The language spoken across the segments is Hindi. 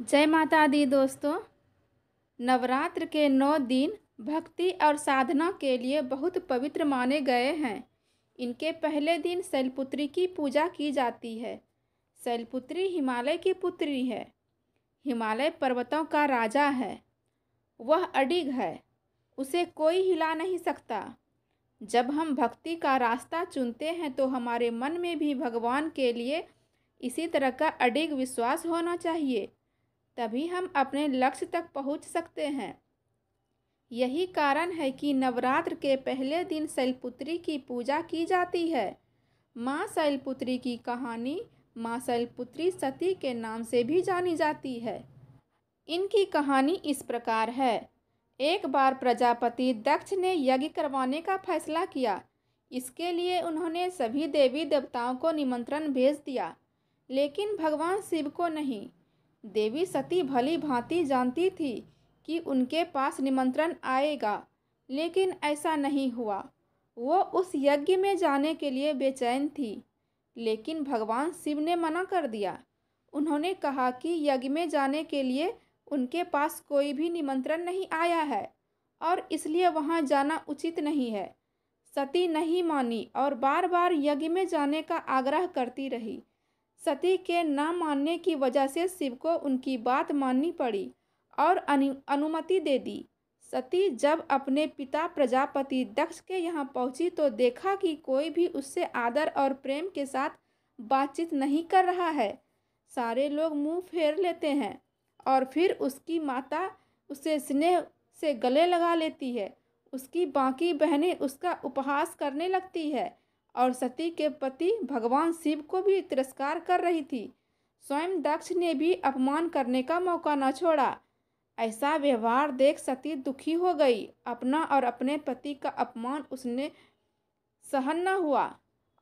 जय माता दी दोस्तों नवरात्र के नौ दिन भक्ति और साधना के लिए बहुत पवित्र माने गए हैं इनके पहले दिन शैलपुत्री की पूजा की जाती है शैलपुत्री हिमालय की पुत्री है हिमालय पर्वतों का राजा है वह अडिग है उसे कोई हिला नहीं सकता जब हम भक्ति का रास्ता चुनते हैं तो हमारे मन में भी भगवान के लिए इसी तरह का अडिग विश्वास होना चाहिए तभी हम अपने लक्ष्य तक पहुंच सकते हैं यही कारण है कि नवरात्र के पहले दिन शैलपुत्री की पूजा की जाती है माँ शैलपुत्री की कहानी माँ शैलपुत्री सती के नाम से भी जानी जाती है इनकी कहानी इस प्रकार है एक बार प्रजापति दक्ष ने यज्ञ करवाने का फैसला किया इसके लिए उन्होंने सभी देवी देवताओं को निमंत्रण भेज दिया लेकिन भगवान शिव को नहीं देवी सती भली भांति जानती थी कि उनके पास निमंत्रण आएगा लेकिन ऐसा नहीं हुआ वो उस यज्ञ में जाने के लिए बेचैन थी लेकिन भगवान शिव ने मना कर दिया उन्होंने कहा कि यज्ञ में जाने के लिए उनके पास कोई भी निमंत्रण नहीं आया है और इसलिए वहाँ जाना उचित नहीं है सती नहीं मानी और बार बार यज्ञ में जाने का आग्रह करती रही सती के न मानने की वजह से शिव को उनकी बात माननी पड़ी और अनुमति दे दी सती जब अपने पिता प्रजापति दक्ष के यहाँ पहुँची तो देखा कि कोई भी उससे आदर और प्रेम के साथ बातचीत नहीं कर रहा है सारे लोग मुंह फेर लेते हैं और फिर उसकी माता उसे स्नेह से गले लगा लेती है उसकी बाकी बहनें उसका उपहास करने लगती है और सती के पति भगवान शिव को भी तिरस्कार कर रही थी स्वयं दक्ष ने भी अपमान करने का मौका न छोड़ा ऐसा व्यवहार देख सती दुखी हो गई अपना और अपने पति का अपमान उसने सहन न हुआ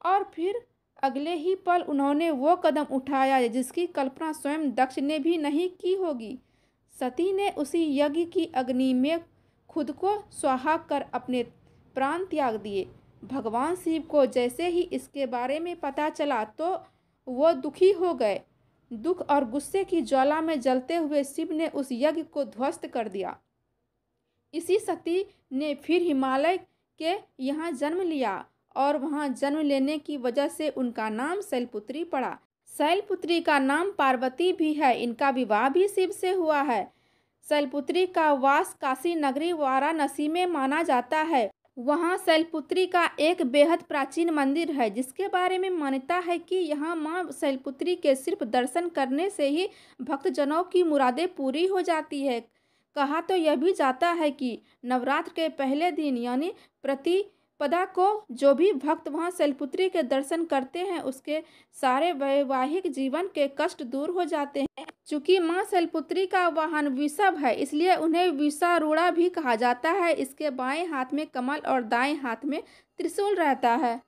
और फिर अगले ही पल उन्होंने वो कदम उठाया जिसकी कल्पना स्वयं दक्ष ने भी नहीं की होगी सती ने उसी यज्ञ की अग्नि में खुद को स्वाहा कर अपने प्राण त्याग दिए भगवान शिव को जैसे ही इसके बारे में पता चला तो वो दुखी हो गए दुख और गुस्से की ज्वाला में जलते हुए शिव ने उस यज्ञ को ध्वस्त कर दिया इसी सती ने फिर हिमालय के यहाँ जन्म लिया और वहाँ जन्म लेने की वजह से उनका नाम शैलपुत्री पड़ा शैलपुत्री का नाम पार्वती भी है इनका विवाह भी शिव से हुआ है शैलपुत्री का वास काशी नगरी वाराणसी में माना जाता है वहाँ शैलपुत्री का एक बेहद प्राचीन मंदिर है जिसके बारे में मान्यता है कि यहाँ माँ शैलपुत्री के सिर्फ दर्शन करने से ही भक्तजनों की मुरादें पूरी हो जाती है कहा तो यह भी जाता है कि नवरात्र के पहले दिन यानी प्रति पदा को जो भी भक्त वहाँ शैलपुत्री के दर्शन करते हैं उसके सारे वैवाहिक जीवन के कष्ट दूर हो जाते हैं चूँकि माँ शैलपुत्री का वाहन विषभ है इसलिए उन्हें विषारूढ़ा भी कहा जाता है इसके बाएं हाथ में कमल और दाएं हाथ में त्रिशूल रहता है